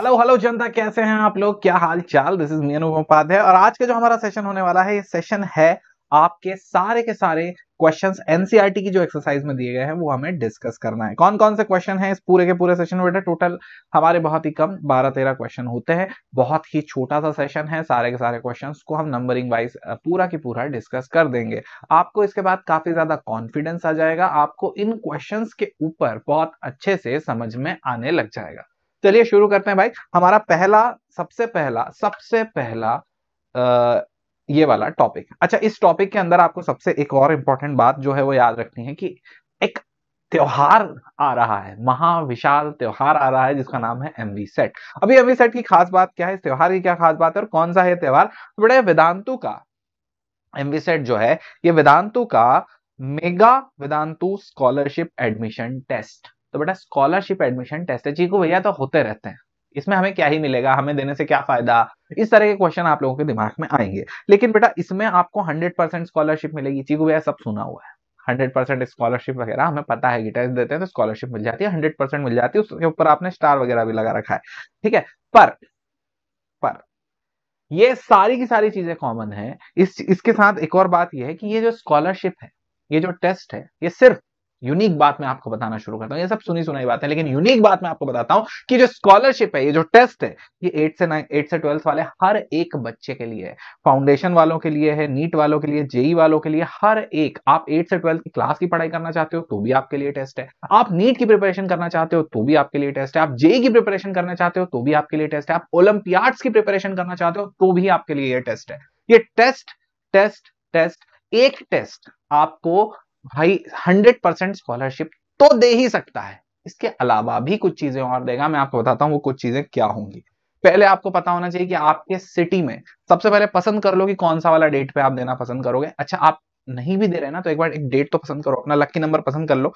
Hello hello जनता कैसे हैं आप लोग क्या हाल चाल दिस इज मीनू उपाध्याय और आज का जो हमारा सेशन होने वाला है ये सेशन है आपके सारे के सारे क्वेश्चंस एनसीईआरटी e की जो एक्सरसाइज में दिए गए हैं वो हमें डिस्कस करना है कौन कौन से क्वेश्चन हैं इस पूरे के पूरे सेशन में टोटल हमारे बहुत ही कम 12-13 क्वेश्चन होते हैं बहुत ही छोटा सा सेशन है सारे के सारे क्वेश्चन को हम नंबरिंग वाइज पूरा की पूरा डिस्कस कर देंगे आपको इसके बाद काफी ज्यादा कॉन्फिडेंस आ जाएगा आपको इन क्वेश्चन के ऊपर बहुत अच्छे से समझ में आने लग जाएगा चलिए शुरू करते हैं भाई हमारा पहला सबसे पहला सबसे पहला आ, ये वाला टॉपिक अच्छा इस टॉपिक के अंदर आपको सबसे एक और इम्पोर्टेंट बात जो है वो याद रखनी है कि एक त्योहार आ रहा है महाविशाल त्योहार आ रहा है जिसका नाम है एमवी सेट अभी एमवी सेट की खास बात क्या है इस त्योहार की क्या खास बात है और कौन सा है त्योहार तो बड़े वेदांतु का एमवी सेट जो है ये वेदांतु का mega Vedantu scholarship admission test तो बेटा स्कॉलरशिप एडमिशन टेस्ट है चीकू भैया तो होते रहते हैं इसमें हमें क्या ही मिलेगा हमें देने से क्या फायदा इस तरह के क्वेश्चन आप लोगों के दिमाग में आएंगे लेकिन बेटा इसमें आपको 100% स्कॉलरशिप मिलेगी चीकू भैया सब सुना हुआ है हंड्रेड परसेंट स्कॉलरशिप वगैरह हमें पता है कि टेस्ट देते हैं तो स्कॉलरशिप मिल जाती है हंड्रेड परसेंट मिल जाती है उसके ऊपर आपने स्टार वगैरह भी लगा रखा है ठीक है पर पर ये सारी की सारी चीजें कॉमन है इस इसके साथ एक और बात यह है कि ये जो स्कॉलरशिप है ये जो टेस्ट है ये सिर्फ यूनिक बात मैं आपको बताना शुरू करता हूँ ये सब सुनी सुनाई बात है लेकिन यूनिक बात मैं आपको बताता हूँ कि जो स्कॉलरशिप है ये जो टेस्ट है ये एट से नाइन एट से ट्वेल्थ वाले हर एक बच्चे के लिए है फाउंडेशन वालों के लिए है नीट वालों के लिए जेई e वालों के लिए हर एक आप एट से ट्वेल्थ की क्लास की पढ़ाई करना चाहते हो तो भी आपके लिए टेस्ट है आप नीट की प्रिपरेशन करना चाहते हो तो भी आपके लिए टेस्ट है आप जेई e की प्रिपरेशन करना चाहते हो तो भी आपके लिए टेस्ट है आप ओलंपियाड्स की प्रिपरेशन करना चाहते हो तो भी आपके लिए ये टेस्ट है ये टेस्ट टेस्ट टेस्ट एक टेस्ट आपको भाई हंड्रेड परसेंट स्कॉलरशिप तो दे ही सकता है इसके अलावा भी कुछ चीजें और देगा मैं आपको बताता हूँ वो कुछ चीजें क्या होंगी पहले आपको पता होना चाहिए कि आपके सिटी में सबसे पहले पसंद कर लो कि कौन सा वाला डेट पे आप देना पसंद करोगे अच्छा आप नहीं भी दे रहे ना तो एक बार एक डेट तो पसंद करो अपना लक्की नंबर पसंद कर लो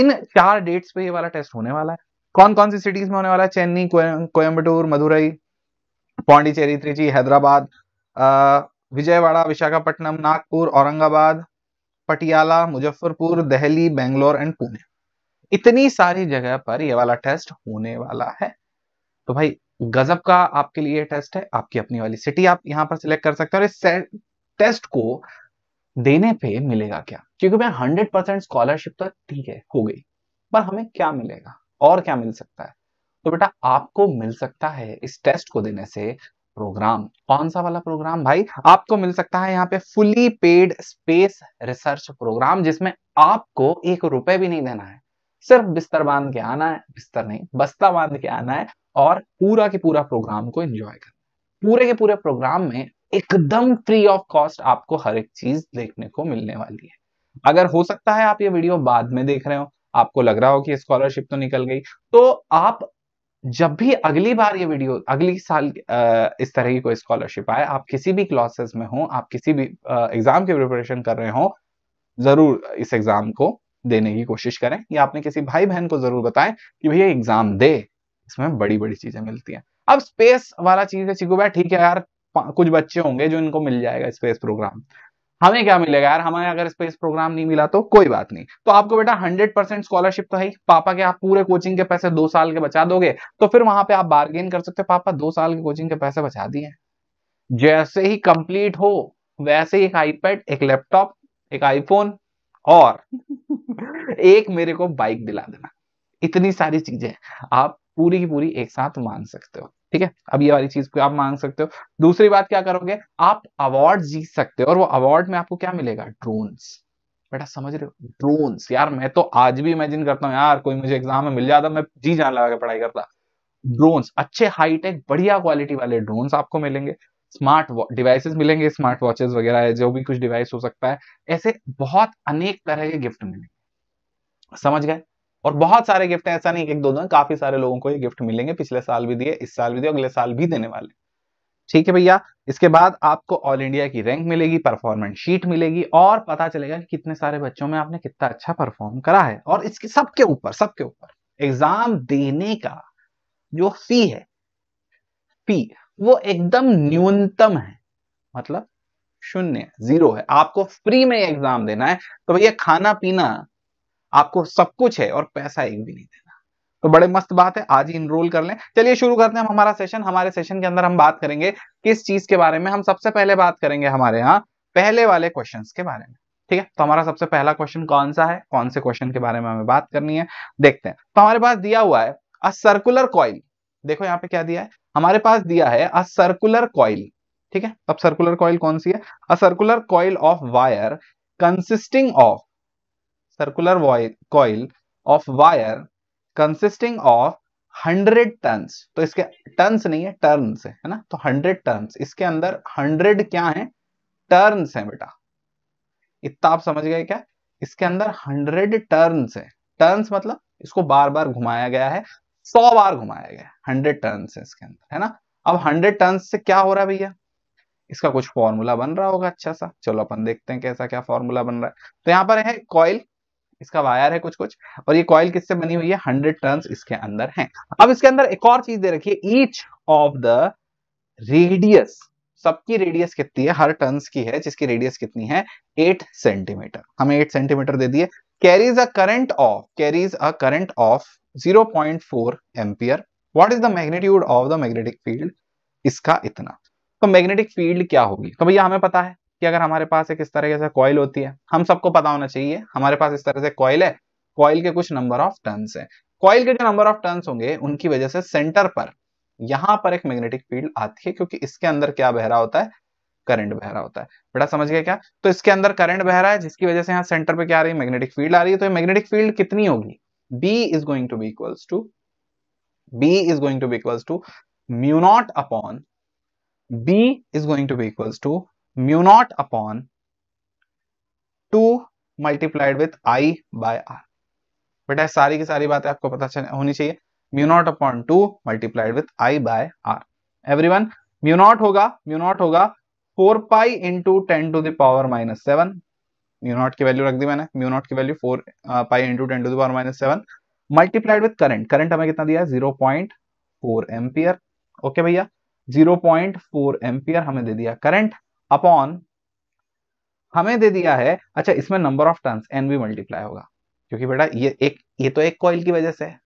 इन चार डेट्स पे ये वाला टेस्ट होने वाला है कौन कौन सी सिटीज में होने वाला है चेन्नई कोयम्बटूर मदुरई पौंडीचेरी त्रिची हैदराबाद विजयवाड़ा विशाखापट्टनम नागपुर औरंगाबाद पटियाला मुजफ्फरपुर दहली बेंगलोर एंड पुणे इतनी सारी जगह पर यह वाला टेस्ट होने वाला है तो भाई गजब का आपके लिए टेस्ट है आपकी अपनी वाली सिटी आप यहां पर सिलेक्ट कर सकते हैं और इस टेस्ट को देने पे मिलेगा क्या क्योंकि मैं हंड्रेड परसेंट स्कॉलरशिप तो ठीक है हो गई पर हमें क्या मिलेगा और क्या मिल सकता है तो बेटा आपको मिल सकता है इस टेस्ट को देने से प्रोग्राम कौन सा वाला प्रोग्राम भाई आपको मिल सकता है यहाँ पे fully paid space research programme जिसमें आपको एक रुपए भी नहीं देना है सिर्फ बिस्तर बांध के आना है बिस्तर नहीं बस्ता बांध के आना है और पूरा के पूरा प्रोग्राम को एंजॉय करना पूरे के पूरे प्रोग्राम में एकदम फ्री ऑफ कॉस्ट आपको हर एक चीज देखने को मिलने वाली है अगर हो सकता है आप ये वीडियो बाद में देख रहे हो आपको लग रहा हो कि स्कॉलरशिप तो निकल गई तो आप जब भी अगली बार ये वीडियो अगली साल इस तरह की कोई स्कॉलरशिप आए आप किसी भी क्लासेस में हो आप किसी भी एग्जाम की प्रिपरेशन कर रहे हो जरूर इस एग्जाम को देने की कोशिश करें या आपने किसी भाई बहन को जरूर बताएं कि भैया एग्जाम दे इसमें बड़ी बड़ी चीजें मिलती हैं अब स्पेस वाला चीज है ठीक है यार कुछ बच्चे होंगे जो इनको मिल जाएगा स्पेस प्रोग्राम हमें क्या मिलेगा यार हमें अगर स्पेस प्रोग्राम नहीं मिला तो कोई बात नहीं तो आपको बेटा हंड्रेड परसेंट स्कॉलरशिप तो है पापा के आप पूरे कोचिंग के पैसे दो साल के बचा दोगे तो फिर वहां पे आप बार्गेन कर सकते हो पापा दो साल के कोचिंग के पैसे बचा दिए जैसे ही कंप्लीट हो वैसे ही एक आईपैड एक लैपटॉप एक आईफोन और एक मेरे को बाइक दिला देना इतनी सारी चीजें आप पूरी की पूरी एक साथ मान सकते हो ठीक है अब ये वाली चीज को आप मांग सकते हो दूसरी बात क्या करोगे आप अवार्ड जीत सकते हो और वो अवार्ड में आपको क्या मिलेगा ड्रोन्स बेटा समझ रहे हो ड्रोन्स यार मैं तो आज भी इमेजिन करता हूँ यार कोई मुझे एग्जाम में मिल जाता मैं जी जान लगा के पढ़ाई करता ड्रोन्स अच्छे हाईटेक बढ़िया क्वालिटी वाले ड्रोन्स आपको मिलेंगे स्मार्ट डिवाइसेस मिलेंगे स्मार्ट वॉचेस वगैरह जो भी कुछ डिवाइस हो सकता है ऐसे बहुत अनेक तरह के गिफ्ट मिलेंगे समझ गए और बहुत सारे गिफ्ट हैं ऐसा नहीं एक दो दो काफी सारे लोगों को ये गिफ्ट मिलेंगे पिछले साल भी दिए इस साल भी दिए अगले साल भी देने वाले ठीक है भैया इसके बाद आपको ऑल इंडिया की रैंक मिलेगी परफॉर्मेंस शीट मिलेगी और पता चलेगा कि कितने सारे बच्चों में आपने कितना अच्छा परफॉर्म करा है और इसके सबके ऊपर सबके ऊपर एग्जाम देने का जो फी है फी वो एकदम न्यूनतम है मतलब शून्य जीरो है आपको फ्री में एग्जाम देना है तो भैया खाना पीना आपको सब कुछ है और पैसा एक भी नहीं देना तो बड़े मस्त बात है आज ही इनरोल कर लें चलिए शुरू करते हैं हम हमारा सेशन हमारे सेशन के अंदर हम बात करेंगे किस चीज के बारे में हम सबसे पहले बात करेंगे हमारे यहाँ पहले वाले क्वेश्चन के बारे में ठीक है तो हमारा सबसे पहला क्वेश्चन कौन सा है कौन से क्वेश्चन के बारे में हमें बात करनी है देखते हैं तो हमारे पास दिया हुआ है अ सर्कुलर कॉइल देखो यहाँ पे क्या दिया है हमारे पास दिया है अ सर्कुलर कॉइल ठीक है अब सर्कुलर कॉइल कौन सी है a circular coil of wire consisting of circular coil of wire consisting of 100 turns तो इसके टर्न्स नहीं है टर्न्स है है ना तो 100 टर्न्स इसके अंदर 100 क्या है टर्न्स है बेटा इतना आप समझ गए क्या इसके अंदर 100 टर्न्स है टर्न्स मतलब इसको बार बार घुमाया गया है सौ बार घुमाया गया है हंड्रेड टर्न्स है इसके अंदर है ना अब हंड्रेड टर्न्स से क्या हो रहा है भैया इसका कुछ फॉर्मूला बन रहा होगा अच्छा सा चलो अपन देखते हैं कैसा क्या फॉर्मूला बन रहा है तो यहाँ पर है कॉइल इसका वायर है कुछ कुछ और ये कॉइल किससे बनी हुई है हंड्रेड टर्न इसके अंदर है अब इसके अंदर एक और चीज दे रखिए ईच ऑफ द रेडियस सबकी रेडियस कितनी है हर टर्न की है जिसकी रेडियस कितनी है एट सेंटीमीटर हमें एट सेंटीमीटर दे दिए carries a current of carries a current of 0.4 point ampere what is the magnitude of the magnetic field इसका इतना तो मैग्नेटिक फील्ड क्या होगी तो भैया हमें पता है कि अगर हमारे पास एक इस तरह से कॉइल होती है हम सबको पता होना चाहिए हमारे पास इस तरह से कॉइल है कॉइल के कुछ नंबर ऑफ टर्न्स है कॉइल के जो नंबर ऑफ टर्न्स होंगे उनकी वजह से सेंटर पर यहां पर एक मैग्नेटिक फील्ड आती है क्योंकि इसके अंदर क्या बह रहा होता है करंट बह रहा होता है बेटा समझ गया क्या तो इसके अंदर करंट बह रहा है जिसकी वजह से यहाँ सेंटर पे क्या आ रही है मैग्नेटिक फील्ड आ रही है तो मैग्नेटिक फील्ड कितनी होगी B is going to be equals to B is going to be equals to mu naught upon b is going to be equals to mu naught upon two multiplied with I by R बेटा सारी की सारी बातें आपको पता चल, होनी चाहिए mu naught upon two multiplied with I by R everyone mu naught होगा म्यू नॉट होगा four pi into ten to the power minus seven mu naught की वैल्यू रख दी मैंने म्यू नॉट की value four pi into ten to the power minus seven multiplied with current current हमें कितना दिया है zero point four ampere okay भैया जीरो पॉइंट फोर एम्पियर हमें दे दिया करंट अपॉन हमें दे दिया है अच्छा इसमें नंबर ऑफ टर्न्स एन भी मल्टीप्लाई होगा क्योंकि बेटा ये एक ये तो एक कॉइल की वजह से है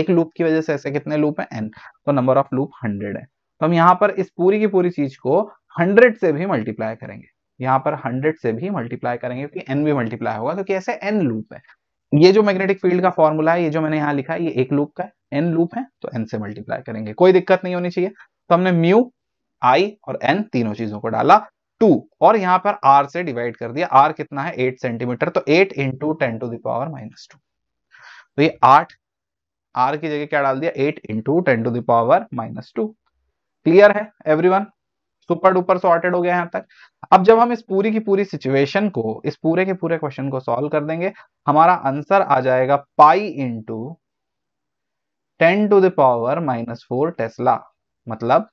एक लूप की वजह से ऐसे कितने लूप है एन तो नंबर ऑफ लूप हंड्रेड है तो हम यहाँ पर इस पूरी की पूरी चीज को हंड्रेड से भी मल्टीप्लाई करेंगे यहाँ पर हंड्रेड से भी मल्टीप्लाई करेंगे क्योंकि एन भी मल्टीप्लाई होगा तो कैसे एन लूप है ये जो मैग्नेटिक फील्ड का फॉर्मूला है ये जो मैंने यहाँ लिखा है ये एक लूप का है एन लूप है तो एन से मल्टीप्लाई करेंगे कोई दिक्कत नहीं होनी चाहिए तो हमने म्यू आई और एन तीनों चीजों को डाला टू और यहां पर आर से डिवाइड कर दिया आर कितना है एट सेंटीमीटर तो eight into ten to the power minus two तो ये आठ आर की जगह क्या डाल दिया eight into ten to the power minus two clear है वन सुपर डुपर सॉर्टेड हो गया यहां तक अब जब हम इस पूरी की पूरी सिचुएशन को इस पूरे के पूरे क्वेश्चन को सॉल्व कर देंगे हमारा आंसर आ जाएगा pi into ten to the power minus four tesla मतलब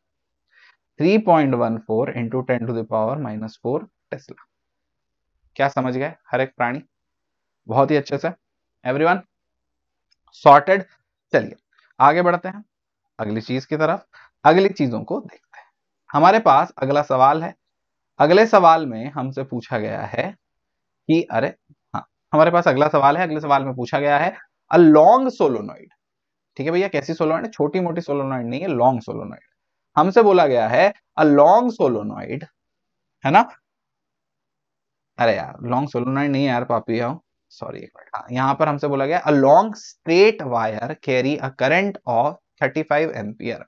3.14 into ten to power minus four tesla क्या समझ गए हर एक प्राणी बहुत ही अच्छे से एवरीवन सॉर्टेड चलिए आगे बढ़ते हैं अगली चीज की तरफ अगली चीजों को देखते हैं हमारे पास अगला सवाल है अगले सवाल में हमसे पूछा गया है कि अरे हाँ हमारे पास अगला सवाल है अगले सवाल में पूछा गया है अ लॉन्ग सोलोनॉइड ठीक है भैया कैसी सोलोनॉइड छोटी मोटी सोलोनॉइड नहीं है लॉन्ग सोलोनॉइड हमसे बोला गया है अ लॉन्ग सोलोनॉइड है ना अरे यार लॉन्ग सोलोनॉइड नहीं यार पापी आओ सॉरी एक मिनट हाँ यहाँ पर हमसे बोला गया a long straight wire carry a current of 35 ampere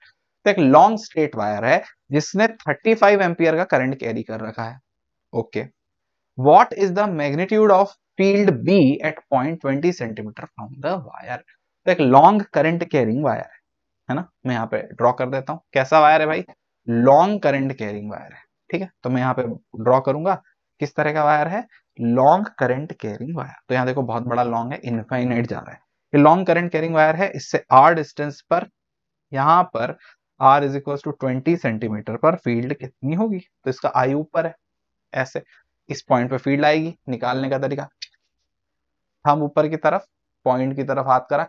तो एक लॉन्ग स्ट्रेट वायर है जिसने 35 एम्पियर का करंट कैरी कर रखा है okay what is the magnitude of field B at point twenty centimetre from the wire तो एक लॉन्ग करंट कैरिंग वायर है ना मैं यहाँ पे ड्रॉ कर देता हूँ कैसा वायर है भाई लॉन्ग करंट कैरिंग वायर है ठीक है तो मैं यहाँ पे ड्रॉ करूंगा किस तरह का वायर है लॉन्ग करंट कैरिंग वायर तो यहाँ देखो बहुत बड़ा लॉन्ग है इनफाइनेट जा रहा है ये लॉन्ग करंट कैरिंग वायर है इससे आर डिस्टेंस पर यहाँ पर R is equal to twenty centimetre पर फील्ड कितनी होगी तो इसका आई ऊपर है ऐसे इस पॉइंट पे फील्ड आएगी निकालने का तरीका हम ऊपर की तरफ पॉइंट की तरफ हाथ करा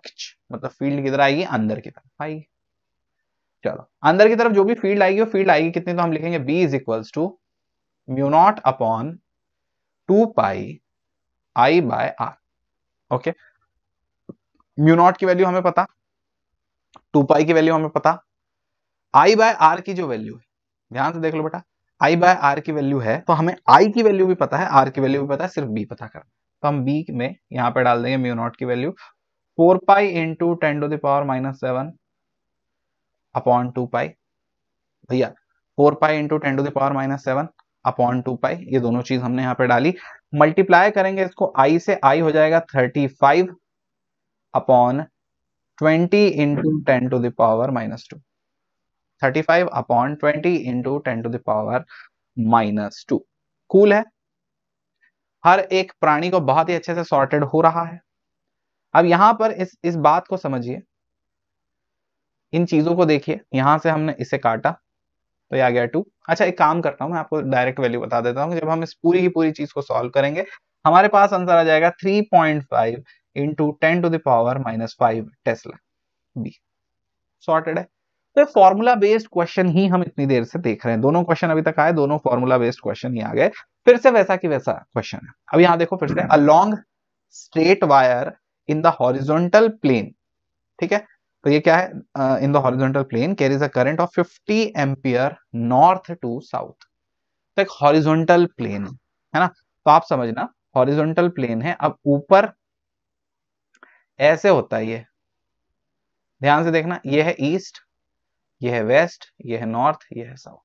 मतलब फील्ड किधर आएगी अंदर की तरफ आएगी चलो अंदर की तरफ जो भी फील्ड आएगी वो फील्ड आएगी कितनी तो हम लिखेंगे B is equals to mu naught upon two pi I by R okay mu naught की वैल्यू हमें पता टू पाई की वैल्यू हमें पता आई बाय आर की जो वैल्यू है ध्यान से देख लो बेटा आई बाय आर की वैल्यू है तो हमें आई की वैल्यू भी पता है आर की वैल्यू भी पता है सिर्फ बी पता कर तो हम बी में यहां पे डाल देंगे म्यूनॉट की value four pi into ten to the power minus seven upon two pi भैया four pi into ten to the power minus seven upon two pi ये दोनों चीज हमने यहाँ पे डाली मल्टीप्लाई करेंगे इसको आई से आई हो जाएगा thirty five upon twenty into ten to the power minus two thirty five upon twenty into ten to the power minus two cool है हर एक प्राणी को बहुत ही अच्छे से सॉर्टेड हो रहा है अब यहां पर इस इस बात को समझिए इन चीजों को देखिए यहां से हमने इसे काटा तो ये आ गया टू अच्छा एक काम करता हूं मैं आपको डायरेक्ट वैल्यू बता देता हूँ जब हम इस पूरी की पूरी चीज को सॉल्व करेंगे हमारे पास आंसर आ जाएगा three point five into ten to the power minus five tesla B sorted है तो फॉर्मूला बेस्ड क्वेश्चन ही हम इतनी देर से देख रहे हैं दोनों क्वेश्चन अभी तक आए दोनों फॉर्मूला बेस्ड क्वेश्चन ही आ गए फिर से वैसा की वैसा क्वेश्चन है अब यहाँ देखो फिर से along straight wire in the horizontal plane ठीक है तो ये क्या है in the horizontal plane is a current of 50 ampere north to south तो एक हॉरिजॉन्टल प्लेन है ना तो आप समझना हॉरिजॉन्टल प्लेन है अब ऊपर ऐसे होता है ये ध्यान से देखना ये है ईस्ट ये है वेस्ट ये है नॉर्थ ये है साउथ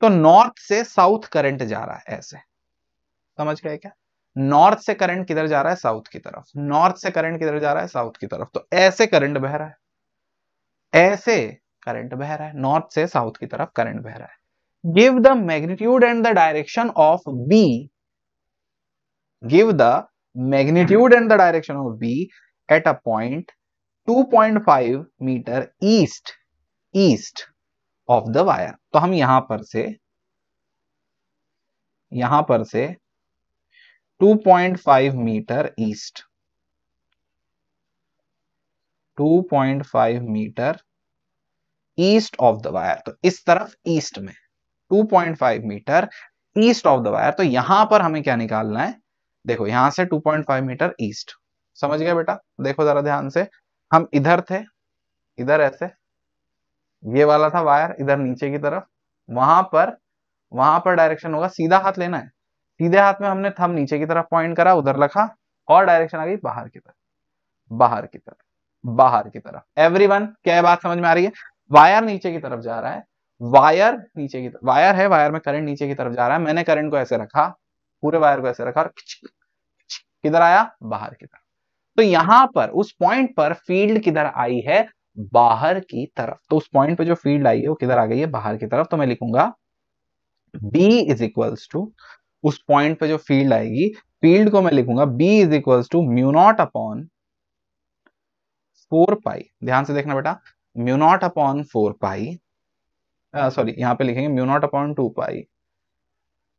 तो नॉर्थ से साउथ करंट जा रहा है ऐसे समझ गए क्या नॉर्थ से करंट किधर जा रहा है साउथ की तरफ नॉर्थ से करंट किधर जा रहा है साउथ की तरफ तो ऐसे करंट बह रहा है ऐसे करंट बह रहा है नॉर्थ से साउथ की तरफ करंट बह रहा है give the magnitude and the direction of B give the magnitude and the direction of B at a point 2.5 metre east east of the wire तो हम यहां पर से यहां पर से 2.5 metre east 2.5 metre east of the wire तो इस तरफ ईस्ट में 2.5 metre east of the wire तो यहां पर हमें क्या निकालना है देखो यहां से 2.5 मीटर ईस्ट समझ गया बेटा देखो जरा ध्यान से हम इधर थे इधर ऐसे ये वाला था वायर इधर नीचे की तरफ वहां पर वहां पर डायरेक्शन होगा सीधा हाथ लेना है सीधे हाथ में हमने थम नीचे की तरफ पॉइंट करा उधर रखा और डायरेक्शन आ गई बाहर की तरफ बाहर की तरफ बाहर की तरफ एवरी क्या बात समझ में आ रही है वायर नीचे की तरफ जा रहा है वायर नीचे की तरफ वायर है वायर में करंट नीचे की तरफ जा रहा है मैंने करंट को ऐसे रखा पूरे वायर को ऐसे रखा और किधर आया बाहर की तरफ तो यहां पर उस पॉइंट पर फील्ड किधर आई है बाहर की तरफ तो उस पॉइंट पर जो फील्ड आई है वो किधर आ गई है बाहर की तरफ तो मैं लिखूंगा B इज इक्वल्स टू उस पॉइंट पर जो फील्ड आएगी फील्ड को मैं लिखूंगा B is equals to mu naught upon four pi ध्यान से देखना बेटा mu naught upon four pi sorry यहां पे लिखेंगे mu naught upon two pi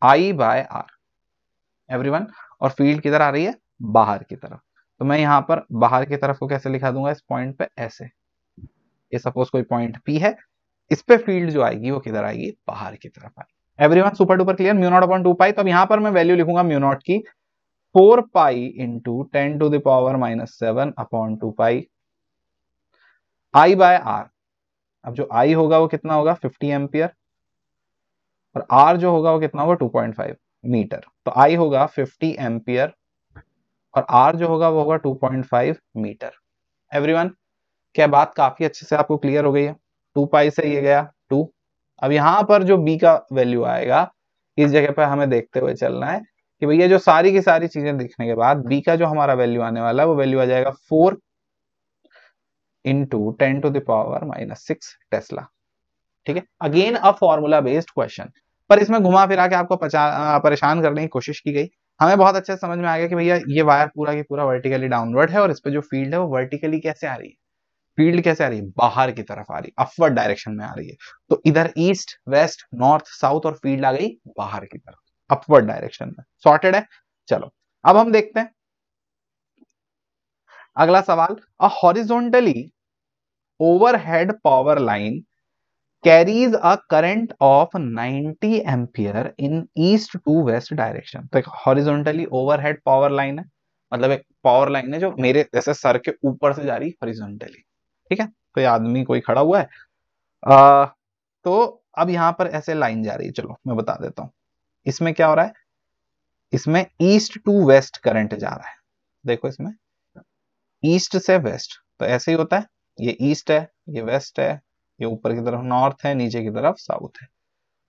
I by R everyone और फील्ड किधर आ रही है बाहर की तरफ तो मैं यहां पर बाहर की तरफ को कैसे लिखा दूंगा इस पॉइंट पे ऐसे ये सपोज कोई पॉइंट पी है इस पे फील्ड जो आएगी वो किधर आएगी बाहर की तरफ आएगी everyone super duper clear mu naught upon two pi तो अब यहां पर मैं वैल्यू लिखूंगा म्यूनॉट की four pi into ten to the power minus seven upon two pi I by R अब जो आई होगा वो कितना होगा 50 एम्पियर और आर जो होगा वो कितना होगा 2.5 मीटर तो आई होगा 50 एम्पियर और आर जो होगा वो होगा 2.5 मीटर एवरीवन क्या बात काफी अच्छे से आपको क्लियर हो गई है टू पाई से ये गया टू अब यहां पर जो बी का वैल्यू आएगा इस जगह पर हमें देखते हुए चलना है कि भैया जो सारी की सारी चीजें देखने के बाद बी का जो हमारा वैल्यू आने वाला है वो वैल्यू आ जाएगा four into ten to the power minus six tesla ठीक है again a formula based question पर इसमें घुमा फिरा के आपको परेशान करने की कोशिश की गई हमें बहुत अच्छे समझ में आ गया कि भैया ये वायर पूरा की पूरा वर्टिकली डाउनवर्ड है और इस पर जो फील्ड है वो वर्टिकली कैसे आ रही है फील्ड कैसे आ रही है बाहर की तरफ आ रही है अपवर्ड डायरेक्शन में आ रही है तो इधर ईस्ट वेस्ट नॉर्थ साउथ और फील्ड आ गई बाहर की तरफ अपवर्ड डायरेक्शन में सॉर्टेड है चलो अब हम देखते हैं अगला सवाल a horizontally overhead power line carries a current of 90 ampere in east to west direction तो एक हॉरिजॉन्टली ओवरहेड पावर लाइन है मतलब एक पावर लाइन है जो मेरे जैसे सर के ऊपर से जा रही है हॉरिजॉन्टली ठीक है तो ये आदमी कोई खड़ा हुआ है आ, तो अब यहां पर ऐसे लाइन जा रही है चलो मैं बता देता हूं इसमें क्या हो रहा है इसमें ईस्ट टू वेस्ट करंट जा रहा है देखो इसमें ईस्ट से वेस्ट तो ऐसे ही होता है ये ईस्ट है ये वेस्ट है ये ऊपर की तरफ नॉर्थ है नीचे की तरफ साउथ है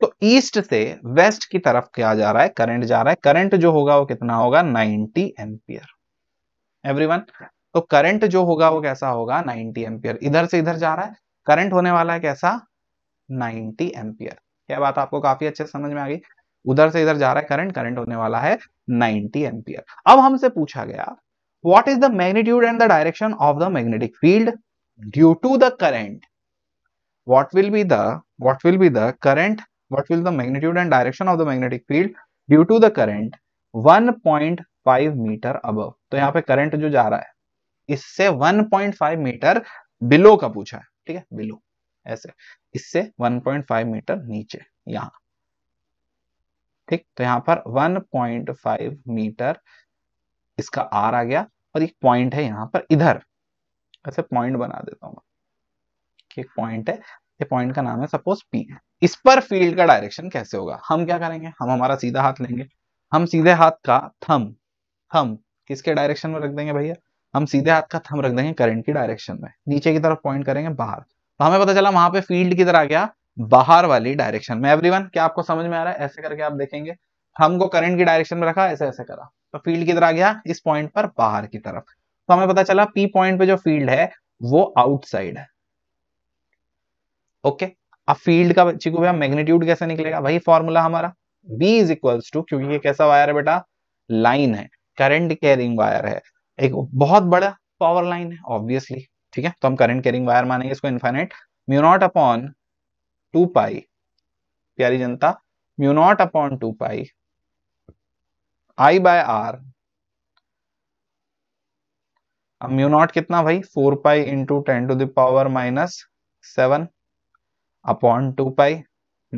तो ईस्ट से वेस्ट की तरफ क्या जा रहा है करंट जा रहा है करंट जो होगा वो कितना होगा 90 एम्पियर एवरीवन तो करंट जो होगा वो कैसा होगा 90 एम्पियर इधर से इधर जा रहा है करंट होने वाला है कैसा 90 एम्पियर क्या बात आपको काफी अच्छे समझ में आ गई उधर से इधर जा रहा है करंट करंट होने वाला है नाइनटी एम्पियर अब हमसे पूछा गया what is the magnitude and the direction of the magnetic field due to the current what will be the what will be the current what will the magnitude and direction of the magnetic field due to the current one point five metre अब तो यहां पर current जो जा रहा है इससे one point five metre below का पूछा है ठीक है बिलो ऐसे इससे वन पॉइंट फाइव मीटर नीचे यहां ठीक तो यहां पर वन पॉइंट फाइव मीटर इसका आर आ गया और एक पॉइंट है यहां पर इधर ऐसे पॉइंट बना देता हूँ कि एक पॉइंट है ये पॉइंट का नाम है सपोज पी इस पर फील्ड का डायरेक्शन कैसे होगा हम क्या करेंगे हम हमारा सीधा हाथ लेंगे हम सीधे हाथ का थम थम किसके डायरेक्शन में रख देंगे भैया हम सीधे हाथ का थम रख देंगे करंट की डायरेक्शन में नीचे की तरफ पॉइंट करेंगे बाहर तो हमें पता चला वहां पे फील्ड किधर आ गया बाहर वाली डायरेक्शन में एवरीवन क्या आपको समझ में आ रहा है ऐसे करके आप देखेंगे हमको करंट की डायरेक्शन में रखा ऐसे ऐसे करा तो फील्ड किधर आ गया इस पॉइंट पर बाहर की तरफ तो हमें पता चला पी पॉइंट पे जो फील्ड है वो आउटसाइड है ओके अब फील्ड का चिकू भैया मैग्नीट्यूड कैसे निकलेगा भाई फॉर्मूला हमारा B इज इक्वल्स टू क्योंकि ये कैसा वायर है बेटा लाइन है करंट कैरिंग वायर है एक बहुत बड़ा पावर लाइन है ऑब्वियसली ठीक है तो हम करंट कैरिंग वायर मानेंगे इसको infinite mu naught upon two pi प्यारी जनता mu naught upon two pi I by R अब म्यू नॉट कितना भाई four pi into ten to the power minus seven upon two pi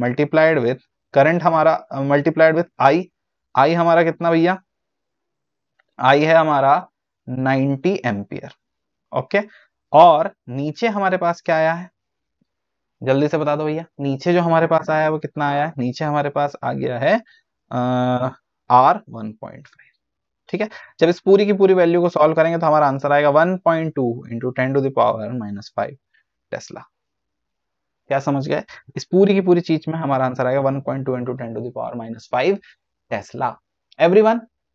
multiplied with current हमारा multiplied with I I हमारा कितना भैया आई है हमारा 90 एम्पियर ओके और नीचे हमारे पास क्या आया है जल्दी से बता दो भैया नीचे जो हमारे पास आया है वो कितना आया है नीचे हमारे पास आ गया है आर वन पॉइंट फाइव ठीक है जब इस पूरी की पूरी वैल्यू को सॉल्व करेंगे तो हमारा आंसर आएगा 1.2 point two into ten to the power minus five tesla क्या समझ गए इस पूरी की पूरी चीज में हमारा आंसर आएगा 1.2 point two into ten to the power minus five tesla every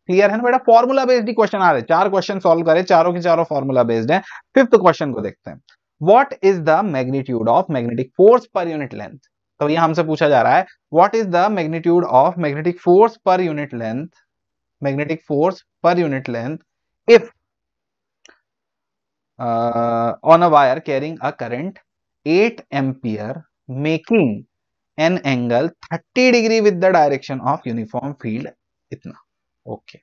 clear है ना बेटा फॉर्मूला बेस्ड ही क्वेश्चन आ रहे चार क्वेश्चन सोल्व करे चारों के चारों फॉर्मूला बेस्ड है फिफ्थ क्वेश्चन को देखते हैं what is the magnitude of magnetic force per unit length तो ये हमसे पूछा जा रहा है what is the magnitude of magnetic force per unit length magnetic force per unit length if on a wire carrying a current eight ampere making an angle thirty degree with the direction of uniform field इतना okay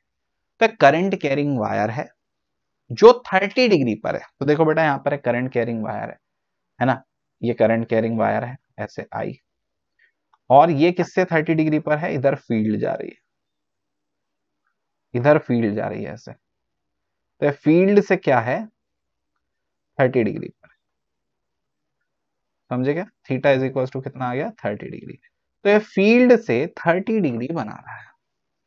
तो current carrying wire है जो 30 degree पर है तो देखो बेटा यहां पर है करंट कैरिंग वायर है है ना ये करंट कैरिंग वायर है ऐसे आई और ये किससे 30 डिग्री पर है इधर फील्ड जा रही है इधर फील्ड जा रही है ऐसे तो फील्ड से क्या है थर्टी डिग्री पर समझे क्या थीटा इज इक्वल टू कितना आ गया थर्टी डिग्री तो ये फील्ड से थर्टी डिग्री बना रहा है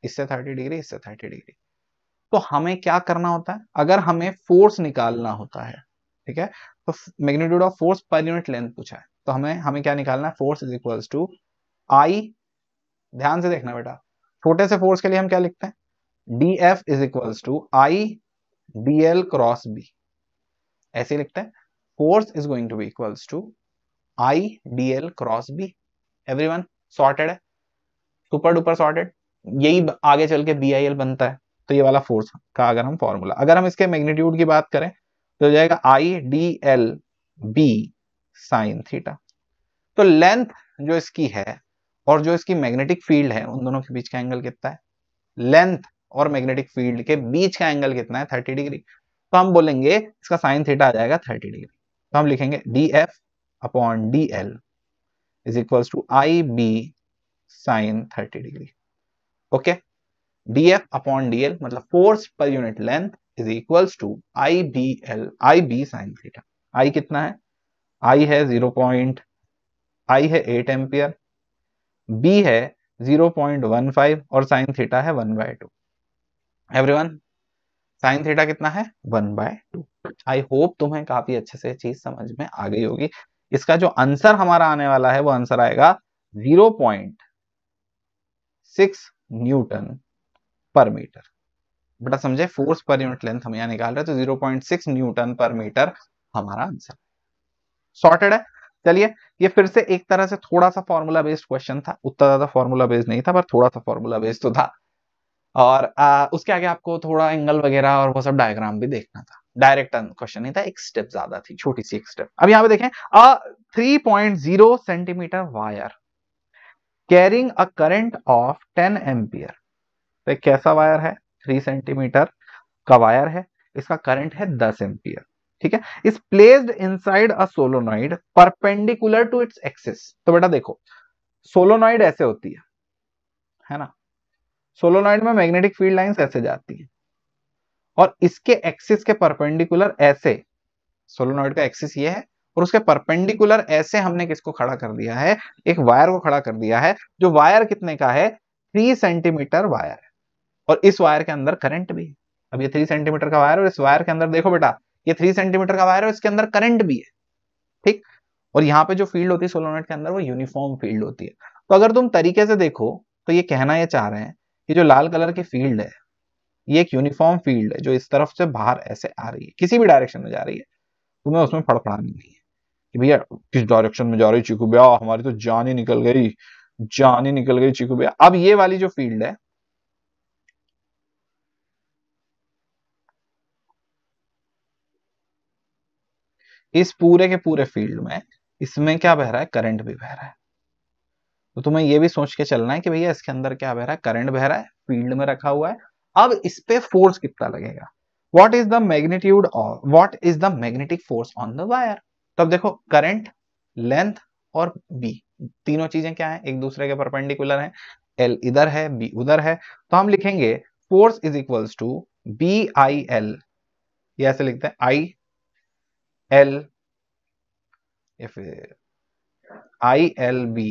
इससे थर्टी डिग्री इससे थर्टी डिग्री तो हमें क्या करना होता है अगर हमें फोर्स निकालना होता है ठीक है तो magnitude of force per unit length पूछा है तो हमें हमें क्या निकालना है force is equal to I ध्यान से देखना बेटा छोटे से फोर्स के लिए हम क्या लिखते हैं D F is equal to I D L cross B ऐसे लिखते हैं force is going to be equal to I D L cross B every one sorted है सुपर डुपर सॉर्टेड यही आगे चल के बी आई एल बनता है तो ये वाला फोर्स का अगर हम फॉर्मूला अगर हम इसके मैग्नीट्यूड की बात करें तो जाएगा I D L B sine theta तो लेंथ जो इसकी है और जो इसकी मैग्नेटिक फील्ड है उन दोनों के बीच का एंगल कितना है लेंथ और मैग्नेटिक फील्ड के बीच का एंगल कितना है थर्टी डिग्री तो हम बोलेंगे इसका साइन थीटा आ जाएगा थर्टी डिग्री तो हम लिखेंगे D F upon D L is equals to I B sine thirty degree okay D F upon D L मतलब force per unit length is equals to I B L I B sine theta I कितना है I है zero point I है eight ampere B है zero point one five और sine theta है one by two everyone sine theta कितना है one by to I hope तुम्हें काफी अच्छे से चीज समझ में आ गई होगी इसका जो आंसर हमारा आने वाला है वो आंसर आएगा zero point six newton per metre बेटा समझे फोर्स पर यूनिट लेंथ हम यहाँ निकाल रहे हैं तो zero point six newton per metre हमारा आंसर सॉर्टेड है चलिए ये फिर से एक तरह से थोड़ा सा फॉर्मूला बेस्ड क्वेश्चन था उतना ज्यादा फॉर्मूला बेस्ड नहीं था पर थोड़ा सा फॉर्मूला बेस्ड तो था और आ, उसके आगे आपको थोड़ा एंगल वगैरह और वो सब डायग्राम भी देखना था डायरेक्ट क्वेश्चन नहीं था एक स्टेप ज्यादा थी छोटी सी एक स्टेप अब यहाँ पे देखें a 3.0 centimetre wire carrying a current of 10 ampere तो एक कैसा वायर है 3 सेंटीमीटर का वायर है इसका करंट है 10 एम्पियर ठीक है is placed inside a solenoid perpendicular to its axis तो बेटा देखो सोलोनॉइड ऐसे होती है है ना सोलोनॉइड में मैग्नेटिक फील्ड लाइंस ऐसे जाती हैं और इसके एक्सिस के परपेंडिकुलर ऐसे सोलोनॉइड का एक्सिस ये है और उसके परपेंडिकुलर ऐसे हमने किसको खड़ा कर दिया है एक वायर को खड़ा कर दिया है जो वायर कितने का है थ्री सेंटीमीटर वायर है और इस वायर के अंदर करंट भी है अब ये थ्री सेंटीमीटर का वायर और इस वायर के अंदर देखो बेटा ये थ्री सेंटीमीटर का वायर है इसके अंदर करंट भी है ठीक और यहाँ पे जो फील्ड होती है सोलोनॉइड के अंदर वो यूनिफॉर्म फील्ड होती है तो अगर तुम तरीके से देखो तो ये कहना ये चाह रहे हैं ये जो लाल कलर की फील्ड है ये एक यूनिफॉर्म फील्ड है जो इस तरफ से बाहर ऐसे आ रही है किसी भी डायरेक्शन में जा रही है तुम्हें उसमें फड़फड़ानी नहीं है कि भैया किस डायरेक्शन में जा रही चीकू भैया हमारी तो जान ही निकल गई जान ही निकल गई चीकू भैया अब ये वाली जो फील्ड है इस पूरे के पूरे फील्ड में इसमें क्या बह रहा है करंट भी बह रहा है तो तुम्हें यह भी सोच के चलना है कि भैया इसके अंदर क्या बह रहा है करंट बह रहा है फील्ड में रखा हुआ है अब इस पे फोर्स कितना लगेगा वॉट इज द मैग्नीट्यूड और what is the magnetic force on the wire तब देखो करंट लेंथ और बी तीनों चीजें क्या है एक दूसरे के परपेंडिकुलर है एल इधर है बी उधर है तो हम लिखेंगे force is equals to B I L ये ऐसे लिखते हैं I L if I L B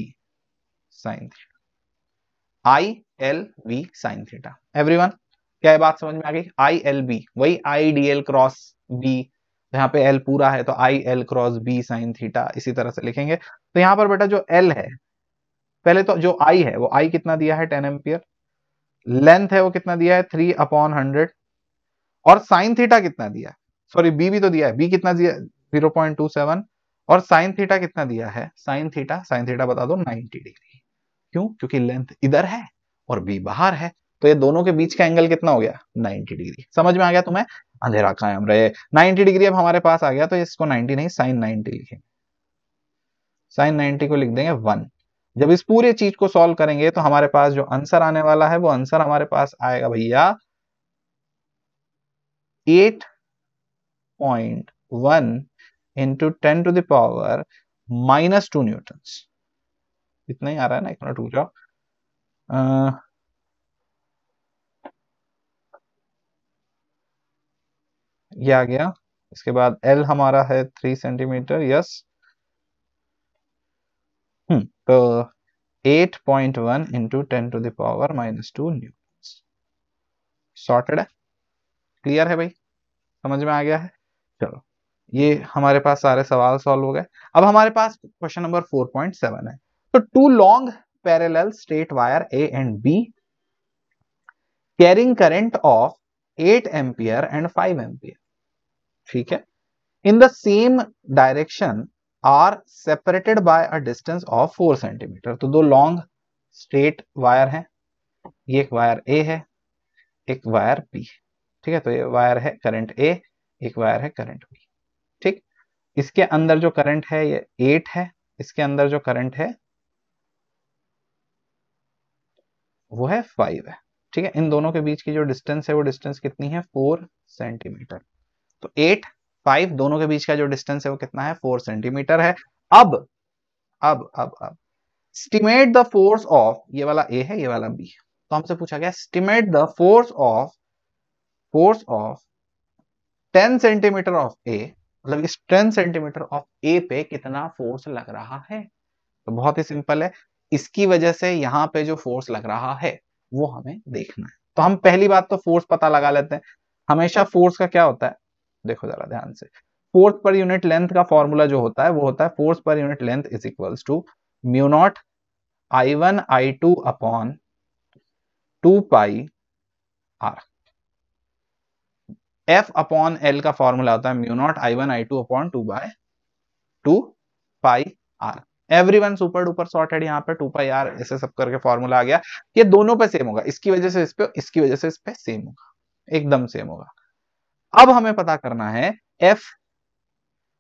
sine theta I L V sine theta everyone क्या बात समझ में आ गई आई एल बी वही I D L cross B यहाँ पे एल पूरा है तो I L cross B sine theta इसी तरह से लिखेंगे तो यहाँ पर बेटा जो एल है पहले तो जो आई है वो आई कितना दिया है टेन एम्पियर लेंथ है वो कितना दिया है थ्री अपॉन हंड्रेड और साइन थीटा कितना दिया है सॉरी बी भी तो दिया है बी कितना दिया जीरो पॉइंट टू सेवन और साइन थीटा कितना दिया है साइन थीटा साइन थीटा बता दो नाइनटी डिग्री क्यों क्योंकि लेंथ इधर है और बी बाहर है तो ये दोनों के बीच का एंगल कितना हो गया 90 डिग्री समझ में आ गया तुम्हें अंधेरा कायम रहे 90 डिग्री अब हमारे पास आ गया तो इसको 90 नहीं साइन 90 लिखे साइन 90 को लिख देंगे वन जब इस पूरे चीज को सॉल्व करेंगे तो हमारे पास जो आंसर आने वाला है वो आंसर हमारे पास आएगा भैया eight point one into ten to the power minus two newton इतना ही आ रहा है ना एक मिनट रुक जाओ ये आ गया इसके बाद एल हमारा है थ्री सेंटीमीटर यस तो eight point one into ten to the power minus two new sorted है क्लियर है भाई समझ में आ गया है चलो ये हमारे पास सारे सवाल सॉल्व हो गए अब हमारे पास question number four point seven है तो two long parallel straight wire A and B carrying current of 8 ampere and 5 ampere ठीक है in the same direction are separated by a distance of 4 centimetre तो दो लॉन्ग स्ट्रेट वायर हैं ये एक wire ए है एक वायर बी ठीक है तो ये वायर है करंट ए एक वायर है करंट बी ठीक इसके अंदर जो करंट है ये एट है इसके अंदर जो करंट है वो है फाइव है ठीक है इन दोनों के बीच की जो डिस्टेंस है वो डिस्टेंस कितनी है फोर सेंटीमीटर तो एट फाइव दोनों के बीच का जो डिस्टेंस है वो कितना है फोर सेंटीमीटर है अब अब अब अब स्टिमेट द फोर्स ऑफ ये वाला ए है ये वाला बी है तो हमसे पूछा गया estimate the force of force of ten centimetre of A मतलब इस टेन सेंटीमीटर ऑफ ए पे कितना फोर्स लग रहा है तो बहुत ही सिंपल है इसकी वजह से यहाँ पे जो फोर्स लग रहा है वो हमें देखना है तो हम पहली बात तो फोर्स पता लगा लेते हैं हमेशा फोर्स का क्या होता है देखो जरा ध्यान से फोर्स पर यूनिट लेंथ का फॉर्मूला जो होता है वो होता है force per unit length is equals to mu naught I one I two upon two pi R F upon L का फॉर्मूला होता है mu naught I one I two upon two by two pi R everyone super duper sorted यहाँ पे to pi are ऐसे सब करके formula आ गया ये दोनों पे सेम होगा इसकी वजह से इस पे इसकी वजह से इस पे सेम होगा एकदम सेम होगा अब हमें पता करना है एफ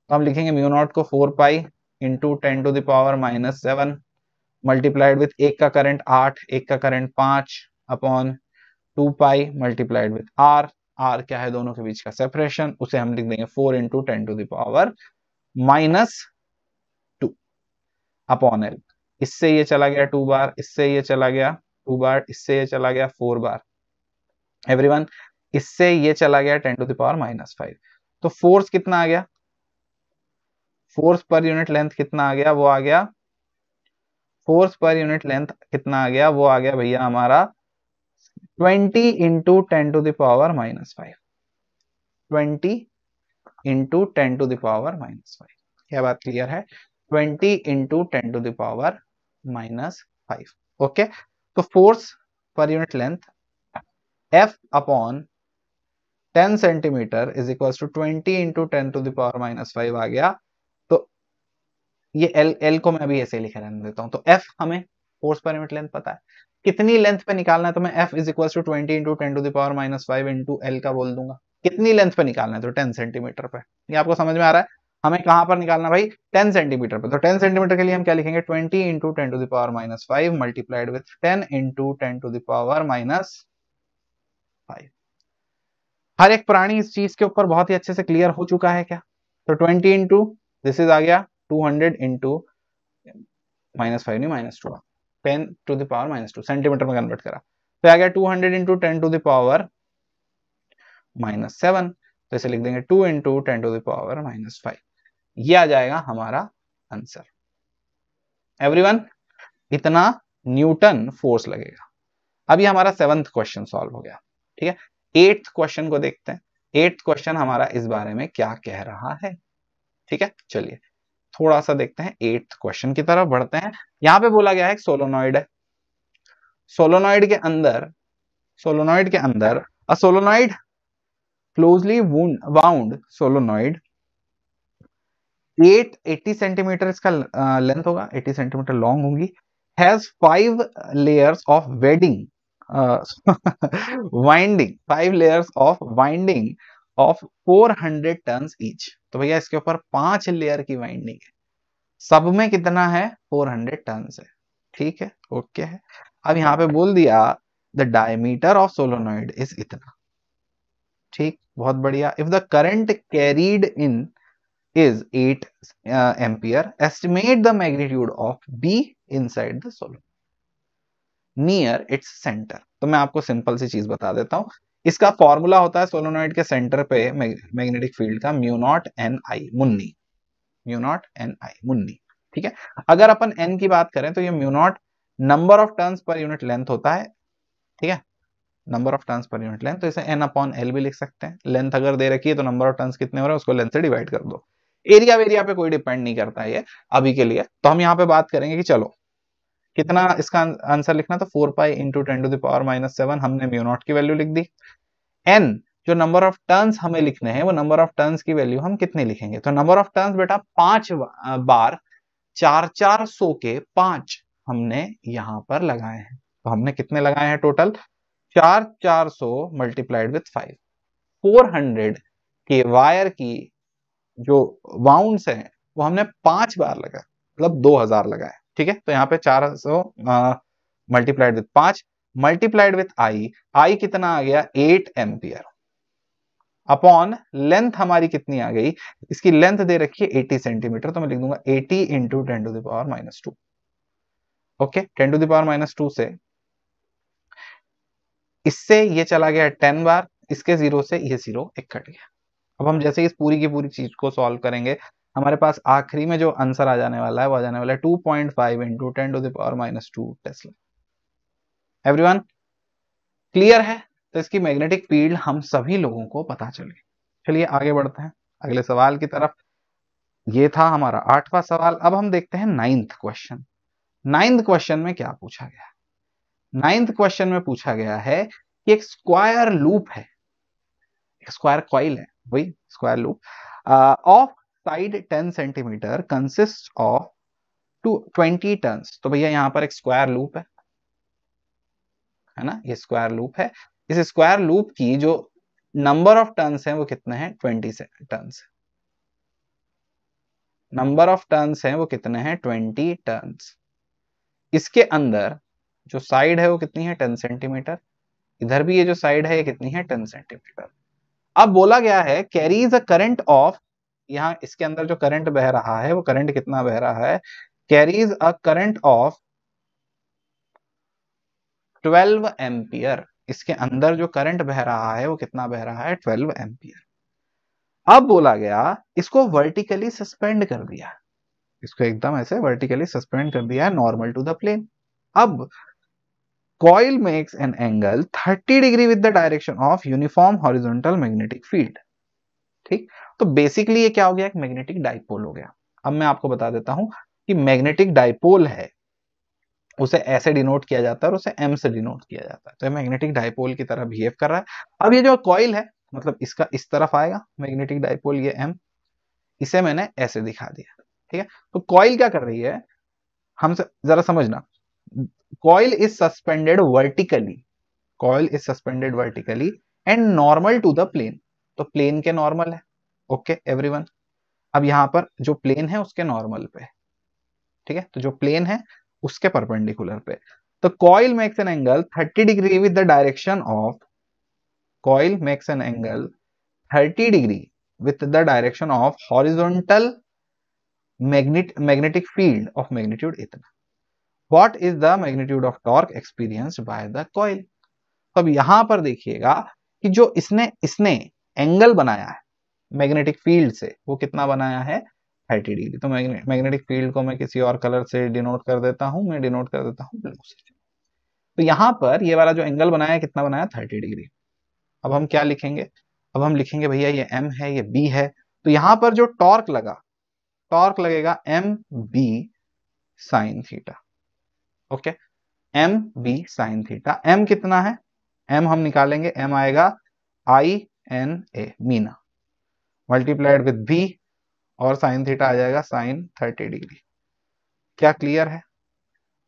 तो हम लिखेंगे म्यू नॉट को four pi into ten to the power minus seven multiplied with एक का करंट आठ एक का करंट पांच upon two pi multiplied with R R क्या है दोनों के बीच का सेपरेशन उसे हम लिख देंगे four into ten to the power minus upon L इससे ये चला गया टू बार इससे ये चला गया टू बार इससे ये चला गया फोर बार एवरीवन इससे ये चला गया ten to the power minus five तो फोर्स कितना आ गया फोर्स पर यूनिट लेंथ कितना आ गया वो आ गया फोर्स पर यूनिट लेंथ कितना आ गया वो आ गया भैया हमारा twenty into ten to the power minus five twenty into ten to the power minus five क्या बात क्लियर है twenty into ten to the power minus five okay तो force per unit length F upon 10 centimetre is equal to 20 into ten to the power minus five आ गया तो ये L L को मैं अभी ऐसे लिखे रहने देता हूं तो एफ हमें फोर्स पर यूनिट लेंथ पता है कितनी लेंथ पे निकालना है तो मैं F is equal to twenty into ten to the power minus five into L का बोल दूंगा कितनी लेंथ पे निकालना है तो टेन सेंटीमीटर पे ये आपको समझ में आ रहा है हमें कहां पर निकालना भाई 10 सेंटीमीटर पर तो 10 सेंटीमीटर के लिए हम क्या लिखेंगे 20 into ten to the power minus five multiplied with 10 into ten to the power minus five हर एक प्राणी इस चीज के ऊपर बहुत ही अच्छे से क्लियर हो चुका है क्या तो 20 इंटू दिस इज आ गया 200 हंड्रेड इंटू माइनस फाइव नहीं minus two ten to the power minus two centimetre में कन्वर्ट करा तो आ गया 200 hundred into ten to the power minus seven तो इसे लिख देंगे two into ten to the power minus five ये आ जाएगा हमारा आंसर एवरीवन इतना न्यूटन फोर्स लगेगा अभी हमारा सेवंथ क्वेश्चन सॉल्व हो गया ठीक है एट्थ क्वेश्चन को देखते हैं एट्थ क्वेश्चन हमारा इस बारे में क्या कह रहा है ठीक है चलिए थोड़ा सा देखते हैं एट्थ क्वेश्चन की तरफ बढ़ते हैं यहां पे बोला गया है सोलोनॉइड है सोलोनॉइड के अंदर सोलोनॉइड के अंदर a solenoid closely wound solenoid at eighty centimetre इसका लेंथ uh, होगा एट्टी सेंटीमीटर लॉन्ग होंगी has five layers of wedding winding five layers of winding of four hundred turn each तो भैया इसके ऊपर पांच लेयर की वाइंडिंग है सब में कितना है फोर हंड्रेड टन है ठीक है ओके है अब यहाँ पे बोल दिया the diameter of solenoid is इतना ठीक बहुत बढ़िया if the current carried in is 8 uh, ampere. Estimate the magnitude of B inside the solenoid near its center. तो मैं आपको सिंपल सी चीज बता देता हूँ इसका फॉर्मूला होता है सोलोनॉइड के सेंटर पे magnetic फील्ड का mu not एन आई मुन्नी mu not एन आई मुन्नी ठीक है अगर अपन एन की बात करें तो ye mu not number of turns per unit length होता है ठीक है number of turns per unit length तो इसे एन अपॉन एल भी लिख सकते हैं लेंथ अगर दे रखी है तो नंबर ऑफ टर्न्स कितने हो रहे हैं उसको लेंथ से डिवाइड कर दो एरिया वेरिया पे कोई डिपेंड नहीं करता ये अभी के लिए तो हम यहाँ पे बात करेंगे कि चलो कितना इसका आंसर लिखना था four pi into ten to the power minus seven हमने म्यूनोट की वैल्यू लिख दी एन जो नंबर ऑफ टर्न्स हमें लिखने हैं वो नंबर ऑफ टर्न्स की वैल्यू हम कितने लिखेंगे तो नंबर ऑफ टर्न्स बेटा पांच बार चार चार सौ के पांच हमने यहां पर लगाए हैं तो हमने कितने लगाए हैं टोटल चार चार सौ multiplied with five four hundred के वायर की जो वाउंड्स हैं वो हमने पांच बार लगाया मतलब दो हजार लगाए ठीक है तो यहाँ पे चार सौ मल्टीप्लाइड विथ पांच मल्टीप्लाइड विथ आई आई कितना आ गया एट एम्पियर अपॉन लेंथ हमारी कितनी आ गई इसकी लेंथ दे रखी है एटी सेंटीमीटर तो मैं लिख दूंगा eighty into ten to the power minus two okay ten to the power minus two से इससे ये चला गया टेन बार इसके जीरो से ये जीरो एक कट गया अब हम जैसे इस पूरी की पूरी चीज को सॉल्व करेंगे हमारे पास आखिरी में जो आंसर आ जाने वाला है वो आ जाने वाला है two point five into ten to the power minus two tesla one clear है तो इसकी मैग्नेटिक फील्ड हम सभी लोगों को पता चले चलिए आगे बढ़ते हैं अगले सवाल की तरफ ये था हमारा आठवां सवाल अब हम देखते हैं नाइन्थ क्वेश्चन नाइन्थ क्वेश्चन में क्या पूछा गया नाइन्थ क्वेश्चन में पूछा गया है कि एक स्क्वायर लूप है एक स्क्वायर क्वाइल है वही square loop of side 10 centimetre consist of two 20 turns तो भैया यहाँ पर एक स्क्वायर लूप है है ना ये स्क्वायर लूप है इस स्क्वायर लूप की जो नंबर ऑफ टर्न्स हैं वो कितने हैं 20 टर्न्स नंबर ऑफ टर्न्स हैं वो कितने हैं 20 टर्न्स इसके अंदर जो साइड है वो कितनी है 10 सेंटीमीटर इधर भी ये जो साइड है ये कितनी है 10 सेंटीमीटर अब बोला गया है कैरीज अ करंट ऑफ यहां इसके अंदर जो करंट बह रहा है वो करंट कितना बह रहा है carries a current of 12 ampere इसके अंदर जो करंट बह रहा है वो कितना बह रहा है 12 एम्पियर अब बोला गया इसको वर्टिकली सस्पेंड कर दिया इसको एकदम ऐसे वर्टिकली सस्पेंड कर दिया नॉर्मल टू द प्लेन अब coil makes an angle 30 degree with the direction of uniform horizontal magnetic field ठीक तो बेसिकली ये क्या हो गया एक मैग्नेटिक डाइपोल हो गया अब मैं आपको बता देता हूं कि मैग्नेटिक डाइपोल है उसे ऐसे डिनोट किया जाता है और उसे एम से डिनोट किया जाता है तो मैग्नेटिक डाइपोल की तरह बिहेव कर रहा है अब ये जो कॉइल है मतलब इसका इस तरफ आएगा मैग्नेटिक डायपोल ये एम इसे मैंने ऐसे दिखा दिया ठीक है तो कॉइल क्या कर रही है हमसे जरा समझना coil is suspended vertically coil is suspended vertically and normal to the plane तो प्लेन के नॉर्मल है ओके एवरीवन अब यहां पर जो प्लेन है उसके नॉर्मल पे ठीक है तो जो प्लेन है उसके परपेंडिकुलर पे तो coil makes an angle 30 degree with the direction of coil makes an angle 30 degree with the direction of horizontal magnet magnetic field of magnitude इतना what is the magnitude of torque experience by the coil तो अब यहां पर देखिएगा कि जो इसने इसने एंगल बनाया है मैग्नेटिक फील्ड से वो कितना बनाया है 30 डिग्री तो मैग्नेटिक फील्ड को मैं किसी और कलर से डिनोट कर देता हूं मैं डिनोट कर देता हूं ब्लू से तो यहां पर ये वाला जो एंगल बनाया कितना बनाया 30 डिग्री अब हम क्या लिखेंगे अब हम लिखेंगे भैया ये एम है ये बी है तो यहां पर जो टॉर्क लगा टॉर्क लगेगा M B sine theta okay M B sine theta M कितना है एम हम निकालेंगे एम आएगा आई एन ए मीना मल्टीप्लाइड विद बी और साइन थीटा आ जाएगा साइन थर्टी डिग्री क्या क्लियर है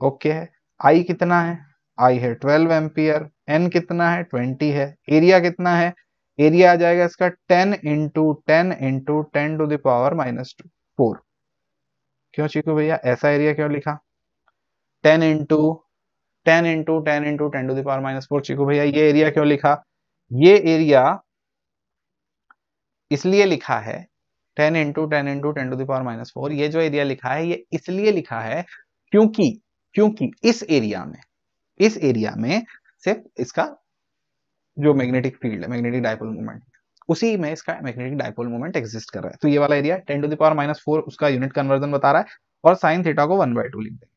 ओके है आई कितना है आई है ट्वेल्व एम्पियर एन कितना है ट्वेंटी है एरिया कितना है एरिया आ जाएगा इसका ten into ten into ten to the power minus two four क्यों चीकू भैया ऐसा एरिया क्यों लिखा ten into ten into ten into ten to the power minus four चीखो भैया ये एरिया क्यों लिखा ये एरिया इसलिए लिखा है ten into ten into ten to the power minus four ये जो एरिया लिखा है ये इसलिए लिखा है क्योंकि क्योंकि इस एरिया में इस एरिया में सिर्फ इसका जो मैग्नेटिक फील्ड है मैग्नेटिक डायपोल मूवमेंट उसी में इसका मैग्नेटिक डायपोल मूवमेंट एक्जिस्ट कर रहा है तो ये वाला area ten to the power minus four उसका यूनिट कन्वर्जन बता रहा है और साइन थीटा को वन बाय टू लिख देंगे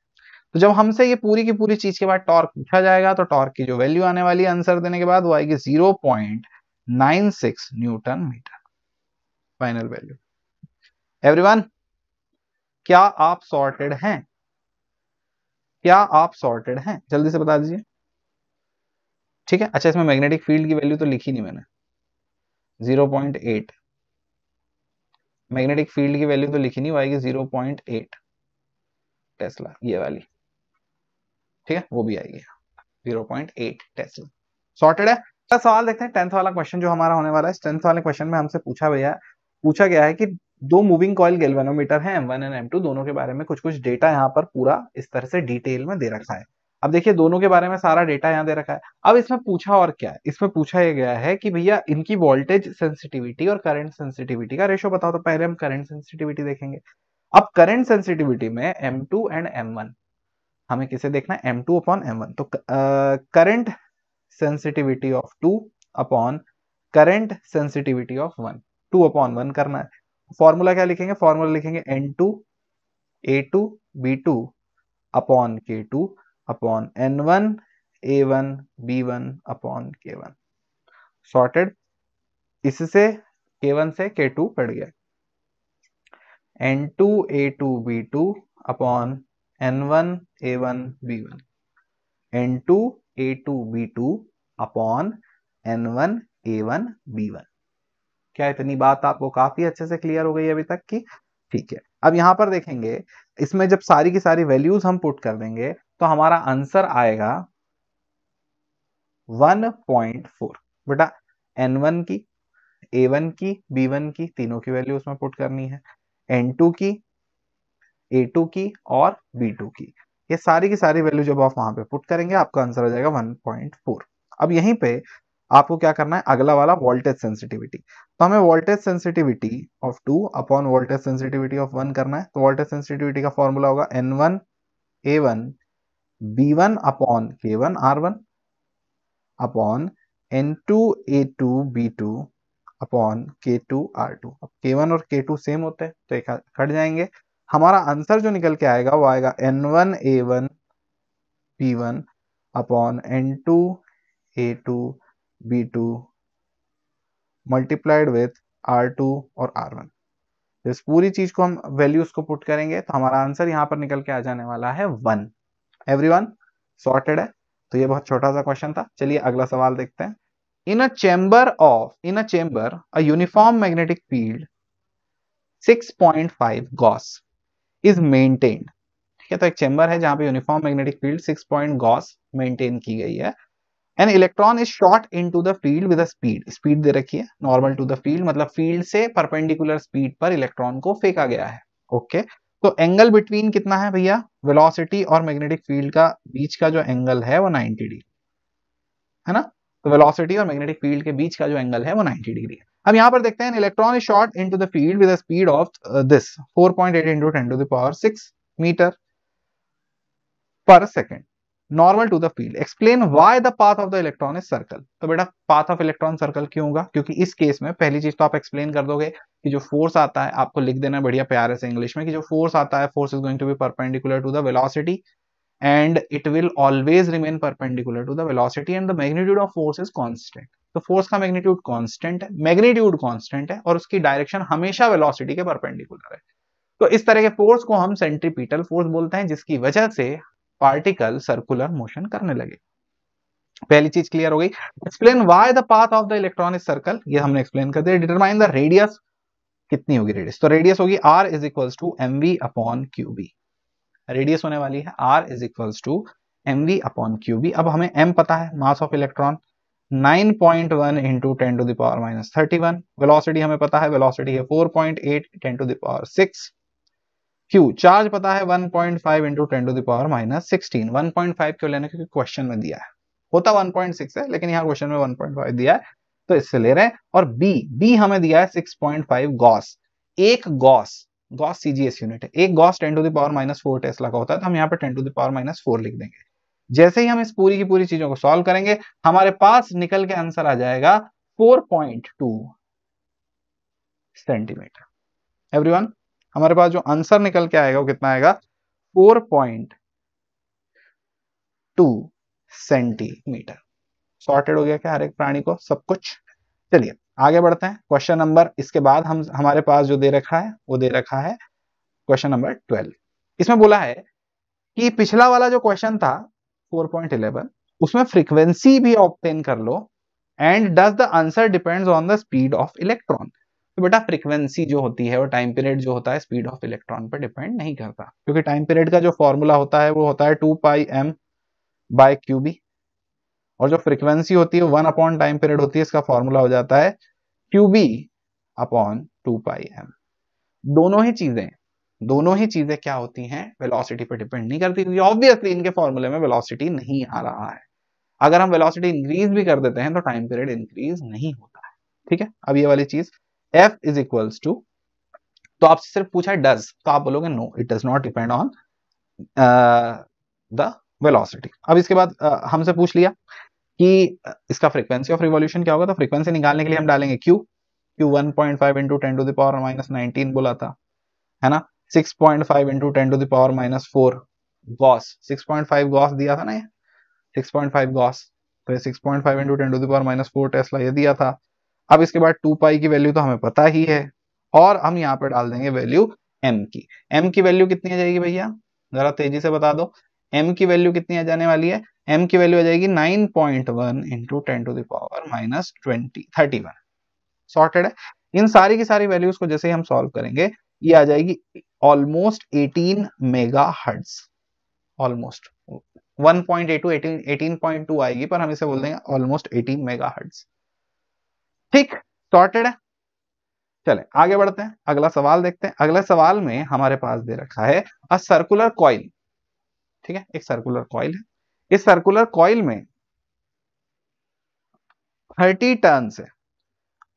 तो जब हमसे ये पूरी की पूरी चीज के बाद टॉर्क पूछा जाएगा तो टॉर्क की जो वैल्यू आने वाली है आंसर देने के बाद वो आएगी zero point nine six newton metre final value everyone क्या आप सॉर्टेड हैं क्या आप सॉर्टेड हैं जल्दी से बता दीजिए ठीक है अच्छा इसमें मैग्नेटिक फील्ड की वैल्यू तो लिखी नहीं मैंने एट मैग्नेटिक फील्ड की वैल्यू तो लिखी नहीं आएगी 0.8 टेस्ला ये वाली ठीक है वो भी आएगी zero point eight tesla sorted है अच्छा सवाल देखते हैं टेंथ वाला क्वेश्चन जो हमारा होने वाला है टेंथ वाले क्वेश्चन में हमसे पूछा भैया पूछा गया है कि दो मूविंग कॉयल गेल्वेनोमीटर है M1 एंड M2 दोनों के बारे में कुछ कुछ डेटा यहाँ पर पूरा इस तरह से डिटेल में दे रखा है अब देखिए दोनों के बारे में सारा डेटा यहाँ दे रखा है अब इसमें पूछा और क्या है इसमें पूछा यह गया है कि भैया इनकी वोल्टेज सेंसिटिविटी और करंट सेंसिटिविटी का रेशो बताओ तो पहले हम करंट सेंसिटिविटी देखेंगे अब करंट सेंसिटिविटी में M2 एंड M1 हमें किसे देखना है M two upon M one तो current sensitivity of two upon current sensitivity of one two upon one करना है फॉर्मूला क्या लिखेंगे फॉर्मूला लिखेंगे N two A two B two upon K two upon N one A one B one upon K one sorted इससे K one से K two पड़ गया N two A two B two upon N one one one A B N two A two B two upon N one A one B one क्या इतनी बात आपको काफी अच्छे से क्लियर हो गई अभी तक की ठीक है अब यहां पर देखेंगे इसमें जब सारी की सारी वैल्यूज हम पुट कर देंगे तो हमारा आंसर आएगा 1.4 बेटा N1 की A1 की B1 की तीनों की वैल्यू उसमें पुट करनी है N2 की ए टू की और बी टू की ये सारी की सारी वैल्यू जब आप वहां पे पुट करेंगे आपका आंसर हो जाएगा 1.4 अब यहीं पे आपको क्या करना है अगला वाला वोल्टेज सेंसिटिविटी तो हमें voltage sensitivity of two upon voltage sensitivity of one करना है तो वोल्टेज सेंसिटिविटी का फॉर्मूला होगा N one A one B one upon K one R one upon N two A two B two upon K two R two अब K one और के to same होते हैं तो एक कट जाएंगे हमारा आंसर जो निकल के आएगा वो आएगा N one A one P one upon N two A two B two multiplied with R two और आर वन तो इस पूरी चीज को हम वैल्यूज को पुट करेंगे तो हमारा आंसर यहां पर निकल के आ जाने वाला है वन एवरी वन सॉर्टेड है तो ये बहुत छोटा सा क्वेश्चन था चलिए अगला सवाल देखते हैं in a chamber of in a chamber a uniform magnetic field 6.5 gauss is maintained ठीक है तो एक चेंबर है जहां पे uniform magnetic field six point gauss maintain की गई है an electron is shot into the field with speed speed दे रखी है नॉर्मल टू द फील्ड मतलब फील्ड से परपेंडिकुलर स्पीड पर इलेक्ट्रॉन को फेंका गया है ओके okay? तो एंगल बिटवीन कितना है भैया वेलोसिटी और मैग्नेटिक फील्ड का बीच का जो एंगल है वो 90 डिग्री है ना तो वेलोसिटी और मैग्नेटिक फील्ड के बीच का जो एंगल है वो 90 डिग्री है हम यहां पर देखते हैं electron is short into the field with speed of this 4.8 point eight into ten to the power six meter per second normal to the field explain why the path of the electron is circle तो बेटा path of electron circle क्यों होगा क्योंकि इस case में पहली चीज तो आप एक्सप्लेन कर दोगे कि जो फोर्स आता है आपको लिख देना बढ़िया प्यारे से इंग्लिश में कि जो फोर्स आता है force is going to be perpendicular to the velocity and it will always remain perpendicular to the velocity and the magnitude of force is constant तो फोर्स का मैग्नीट्यूड कांस्टेंट है मैग्नीट्यूड कांस्टेंट है और उसकी direction हमेशा velocity के perpendicular है तो इस तरह के फोर्स को हम सेंट्रीपीटल फोर्स बोलते हैं जिसकी वजह से पार्टिकल सर्कुलर मोशन करने लगे पहली चीज क्लियर हो गई explain why the path of the electron is circle ये हमने एक्सप्लेन कर दिया डिटरमाइन द रेडियस कितनी होगी रेडियस तो रेडियस होगी R is equal to M V upon Q B radius होने वाली है R is equals to M V upon Q B अब हमें एम पता है mass of electron 9.1 point one into ten to the power minus thirty one velocity हमें पता है वेलोसिटी है 4.8 point eight ten to the power six Q charge पता है 1.5 point five into ten to the power minus sixteen one point five क्यों लेना क्योंकि question में दिया है होता 1.6 है लेकिन यहाँ क्वेश्चन में 1.5 दिया है तो इससे ले रहे हैं और बी बी हमें दिया है 6.5 गॉस एक गॉस गॉस सीजीएस यूनिट है एक gauss ten to the power minus four tesla लगा होता है तो हम यहाँ पे ten to the power minus four लिख देंगे जैसे ही हम इस पूरी की पूरी चीजों को सॉल्व करेंगे हमारे पास निकल के आंसर आ जाएगा 4.2 सेंटीमीटर एवरीवन हमारे पास जो आंसर निकल के आएगा वो कितना आएगा 4.2 सेंटीमीटर सॉर्टेड हो गया क्या हर एक प्राणी को सब कुछ चलिए आगे बढ़ते हैं क्वेश्चन नंबर इसके बाद हम हमारे पास जो दे रखा है वो दे रखा है क्वेश्चन नंबर ट्वेल्व इसमें बोला है कि पिछला वाला जो क्वेश्चन था 4.11 उसमें फ्रीक्वेंसी भी ऑप्टेन कर लो and does the answer depends on the speed of electron तो बेटा फ्रीक्वेंसी जो होती है वो टाइम पीरियड जो होता है स्पीड ऑफ इलेक्ट्रॉन पर डिपेंड नहीं करता क्योंकि टाइम पीरियड का जो फॉर्मूला होता है वो होता है two pi M by QB और जो फ्रीक्वेंसी होती है वन अपॉन टाइम पीरियड होती है इसका फॉर्मूला हो जाता है QB upon two pi M दोनों ही चीजें दोनों ही चीजें क्या होती हैं वेलोसिटी पर डिपेंड नहीं करती क्योंकि ऑब्वियसली इनके फॉर्मूले में वेलोसिटी नहीं आ रहा है अगर हम वेलोसिटी इंक्रीज भी कर देते हैं तो टाइम पीरियड इंक्रीज नहीं होता है ठीक है अब ये वाली चीज एफ इज इक्वल्स टू तो आपसे सिर्फ पूछा है डज तो आप बोलोगे no it does not depend on the velocity अब इसके बाद uh, हमसे पूछ लिया कि uh, इसका फ्रीक्वेंसी ऑफ रिवॉल्यूशन क्या होगा तो फ्रीक्वेंसी निकालने के लिए हम डालेंगे Q Q one point five into ten to the power minus nineteen बोला था है ना six point five into ten to the power minus four gauss six point five gauss दिया था ना ये सिक्स पॉइंट फाइव गॉस तो ये six point five into ten to the power minus four tesla ये दिया था अब इसके बाद टू पाई की वैल्यू तो हमें पता ही है और हम यहाँ पर डाल देंगे वैल्यू एम की एम की वैल्यू कितनी आ जाएगी भैया जरा तेजी से बता दो एम की वैल्यू कितनी आ जाने वाली है एम की वैल्यू आ जाएगी nine point one into ten to the power minus twenty thirty one sorted है इन सारी की सारी वैल्यूज को जैसे ही हम सॉल्व करेंगे ये आ जाएगी almost 18 mega hertz almost 1.82 to 18 18.2 आएगी पर हम इसे बोल देंगे ऑलमोस्ट 18 मेगा हर्ट्स ठीक सॉर्टेड है चले आगे बढ़ते हैं अगला सवाल देखते हैं अगले सवाल में हमारे पास दे रखा है अ सर्कुलर कॉइल ठीक है एक सर्कुलर कॉइल है इस सर्कुलर कॉइल में 30 टर्न्स है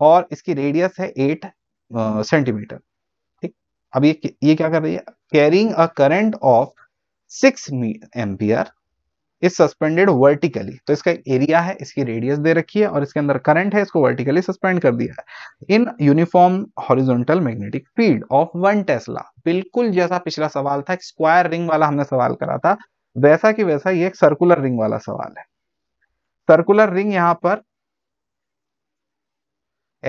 और इसकी रेडियस है 8 सेंटीमीटर अब ये ये क्या कर रही है carrying a current of six ampere is suspended vertically तो इसका एक एरिया है इसकी रेडियस दे रखी है और इसके अंदर करंट है इसको वर्टिकली सस्पेंड कर दिया है in uniform horizontal magnetic field of one tesla बिल्कुल जैसा पिछला सवाल था स्क्वायर रिंग वाला हमने सवाल करा था वैसा कि वैसा ये एक सर्कुलर रिंग वाला सवाल है सर्कुलर रिंग यहाँ पर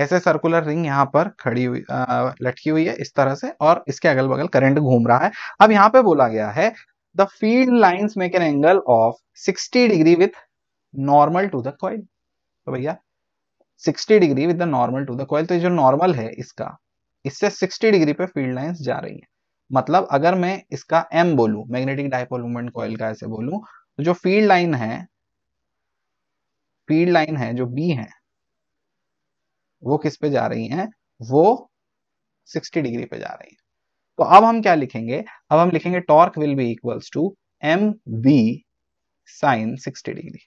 ऐसे सर्कुलर रिंग यहाँ पर खड़ी हुई आ, लटकी हुई है इस तरह से और इसके अगल बगल करंट घूम रहा है अब यहाँ पे बोला गया है the field lines make an angle of 60 degree with normal to the coil तो भैया 60 degree with the normal to the coil तो जो नॉर्मल है इसका इससे 60 डिग्री पे फील्ड लाइन्स जा रही है मतलब अगर मैं इसका एम बोलू मैग्नेटिक डायपोल मूवमेंट कॉइल का ऐसे बोलू तो जो फील्ड लाइन है फील्ड लाइन है जो बी है वो किस पे जा रही हैं वो 60 डिग्री पे जा रही हैं तो अब हम क्या लिखेंगे अब हम लिखेंगे torque will be equals to M B sine sixty degree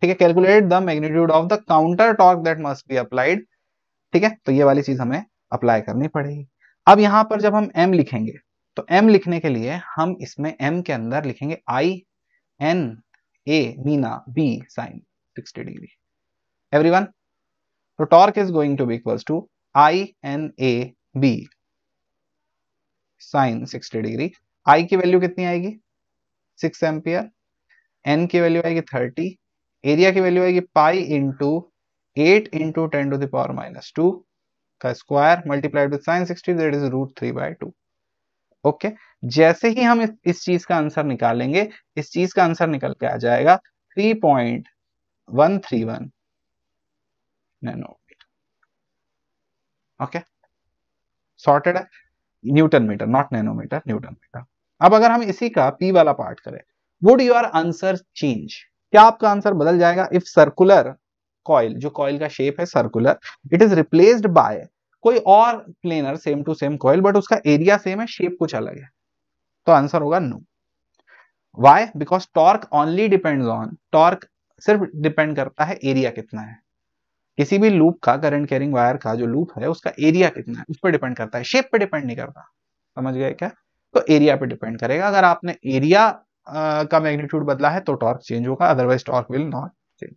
ठीक है calculate the magnitude of the counter torque that must be applied ठीक है तो ये वाली चीज हमें अप्लाई करनी पड़ेगी अब यहां पर जब हम m लिखेंगे तो m लिखने के लिए हम इसमें m के अंदर लिखेंगे i n a मीना b sine sixty degree everyone So तो torque is going to be equals to I N A B sine sixty degree I की वैल्यू कितनी आएगी सिक्स एम्पियर एन की वैल्यू आएगी थर्टी एरिया की वैल्यू आएगी pi into eight into ten to the power minus two का square multiplied with sine sixty that is root three by two okay जैसे ही हम इस चीज का आंसर निकालेंगे इस चीज का आंसर निकल के आ जाएगा three point one three one nanometer okay sorted है newton meter not nanometer newton meter अब अगर हम इसी का पी वाला पार्ट करें वुड यूर आंसर चेंज क्या आपका आंसर बदल जाएगा इफ सर्कुलर कॉइल जो कॉइल का शेप है circular it is replaced by कोई और planar same to same coil but उसका एरिया सेम है शेप कुछ अलग है तो आंसर होगा no why because torque only depends on torque सिर्फ डिपेंड करता है एरिया कितना है किसी भी लूप का करंट कैरिंग वायर का जो लूप है उसका एरिया कितना है उस पर डिपेंड करता है शेप पे डिपेंड नहीं करता समझ गए क्या तो एरिया पे डिपेंड करेगा अगर आपने एरिया का मैग्नीट्यूड बदला है तो टॉर्क चेंज होगा otherwise torque will not change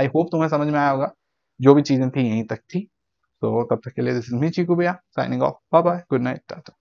I hope तुम्हें समझ में आया होगा जो भी चीजें थी यहीं तक थी तो तब तक के लिए दिस इज मी चीकू भैया signing off bye bye good night Tata